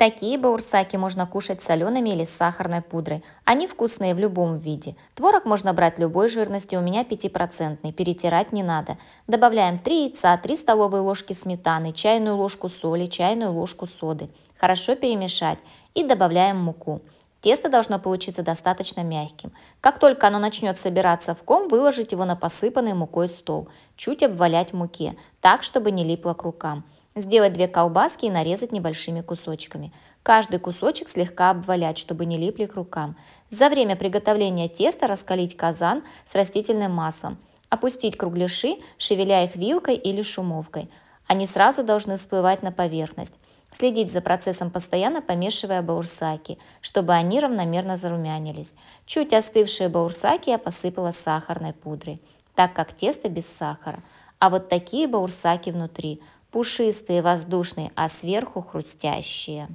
Такие баурсаки можно кушать солеными или с сахарной пудрой. Они вкусные в любом виде. Творог можно брать любой жирности, у меня 5%, перетирать не надо. Добавляем 3 яйца, 3 столовые ложки сметаны, чайную ложку соли, чайную ложку соды. Хорошо перемешать и добавляем муку. Тесто должно получиться достаточно мягким. Как только оно начнет собираться в ком, выложить его на посыпанный мукой стол, чуть обвалять в муке, так, чтобы не липло к рукам. Сделать две колбаски и нарезать небольшими кусочками. Каждый кусочек слегка обвалять, чтобы не липли к рукам. За время приготовления теста раскалить казан с растительным маслом. Опустить кругляши, шевеля их вилкой или шумовкой. Они сразу должны всплывать на поверхность. Следить за процессом, постоянно помешивая баурсаки, чтобы они равномерно зарумянились. Чуть остывшие баурсаки я посыпала сахарной пудрой, так как тесто без сахара. А вот такие баурсаки внутри – пушистые, воздушные, а сверху хрустящие.